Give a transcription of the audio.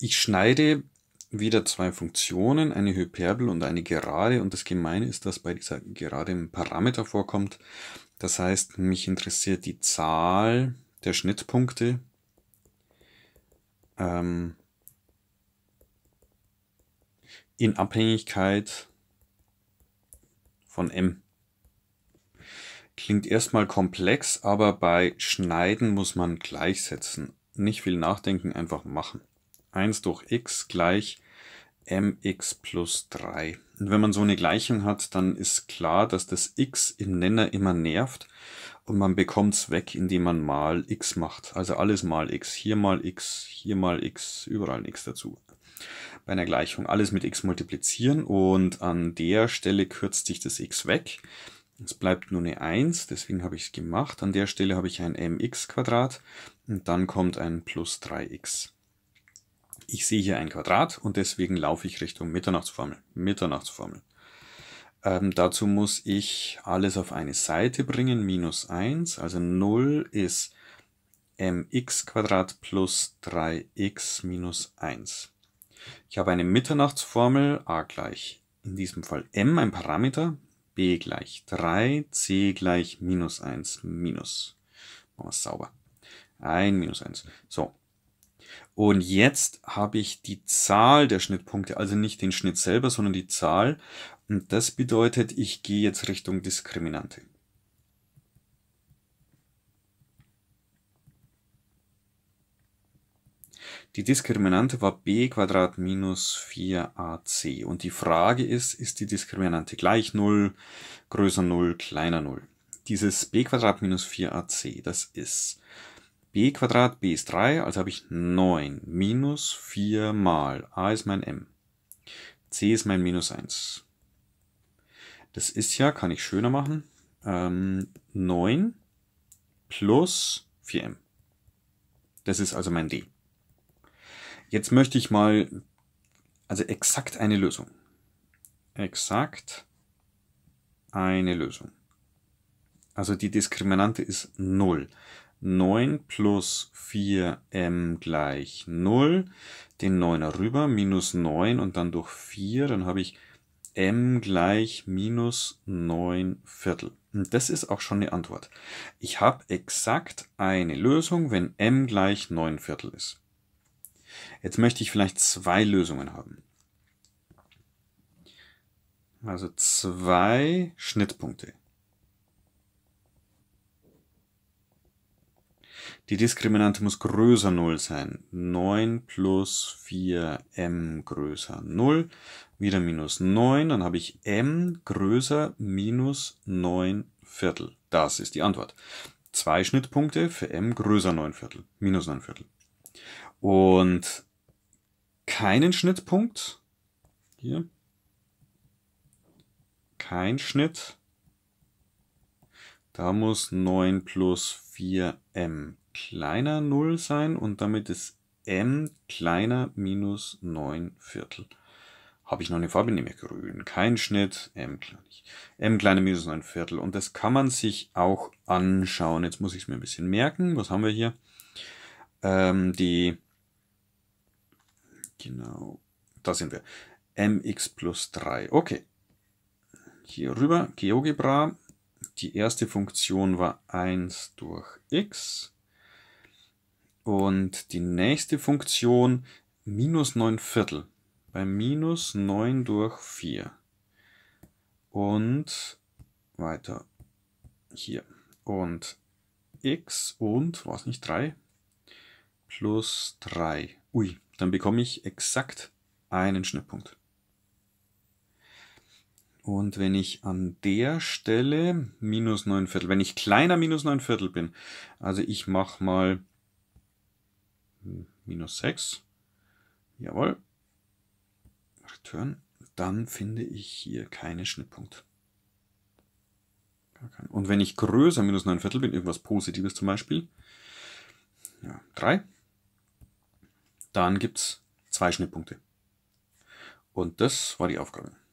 Ich schneide wieder zwei Funktionen, eine Hyperbel und eine Gerade. Und das Gemeine ist, dass bei dieser Gerade ein Parameter vorkommt. Das heißt, mich interessiert die Zahl der Schnittpunkte. Ähm, in Abhängigkeit von m. Klingt erstmal komplex, aber bei Schneiden muss man gleichsetzen. Nicht viel nachdenken, einfach machen. 1 durch x gleich mx plus 3. Und wenn man so eine Gleichung hat, dann ist klar, dass das x im Nenner immer nervt und man bekommt es weg, indem man mal x macht. Also alles mal x, hier mal x, hier mal x, überall ein x dazu. Bei einer Gleichung alles mit x multiplizieren und an der Stelle kürzt sich das x weg. Es bleibt nur eine 1, deswegen habe ich es gemacht. An der Stelle habe ich ein mx Quadrat und dann kommt ein plus 3x ich sehe hier ein Quadrat und deswegen laufe ich Richtung Mitternachtsformel. Mitternachtsformel. Ähm, dazu muss ich alles auf eine Seite bringen, minus 1, also 0 ist mx plus 3x minus 1. Ich habe eine Mitternachtsformel, a gleich, in diesem Fall m, ein Parameter, b gleich 3, c gleich minus 1 minus. Machen wir es sauber. 1 minus 1. So, und jetzt habe ich die Zahl der Schnittpunkte, also nicht den Schnitt selber, sondern die Zahl. Und das bedeutet, ich gehe jetzt Richtung Diskriminante. Die Diskriminante war b Quadrat minus 4ac. Und die Frage ist, ist die Diskriminante gleich 0, größer 0, kleiner 0? Dieses b Quadrat minus 4ac, das ist b Quadrat, b ist 3, also habe ich 9 minus 4 mal a ist mein m. c ist mein minus 1. Das ist ja, kann ich schöner machen, ähm, 9 plus 4m. Das ist also mein d. Jetzt möchte ich mal, also exakt eine Lösung. Exakt eine Lösung. Also die Diskriminante ist 0. 9 plus 4m gleich 0. Den 9er rüber, minus 9 und dann durch 4, dann habe ich m gleich minus 9 Viertel. Und das ist auch schon eine Antwort. Ich habe exakt eine Lösung, wenn m gleich 9 Viertel ist. Jetzt möchte ich vielleicht zwei Lösungen haben. Also zwei Schnittpunkte. Die Diskriminante muss größer 0 sein. 9 plus 4m größer 0. Wieder minus 9. Dann habe ich m größer minus 9 Viertel. Das ist die Antwort. Zwei Schnittpunkte für m größer 9 Viertel. Minus 9 Viertel. Und keinen Schnittpunkt. Hier. Kein Schnitt. Da muss 9 plus 4m kleiner 0 sein und damit ist m kleiner minus 9 Viertel. Habe ich noch eine Farbe? Nehme grün. Kein Schnitt. M kleiner, m kleiner minus 9 Viertel. Und das kann man sich auch anschauen. Jetzt muss ich es mir ein bisschen merken. Was haben wir hier? Ähm, die, genau, da sind wir. mx plus 3. Okay. Hier rüber, GeoGebra. Die erste Funktion war 1 durch x. Und die nächste Funktion minus 9 Viertel. Bei minus 9 durch 4. Und weiter hier. Und x und, was nicht, 3 plus 3. Ui, dann bekomme ich exakt einen Schnittpunkt. Und wenn ich an der Stelle minus 9 Viertel, wenn ich kleiner minus 9 Viertel bin, also ich mache mal minus 6. Jawohl. Return. Dann finde ich hier keinen Schnittpunkt. Und wenn ich größer minus 9 Viertel bin, irgendwas Positives zum Beispiel, ja, 3, dann gibt es zwei Schnittpunkte. Und das war die Aufgabe.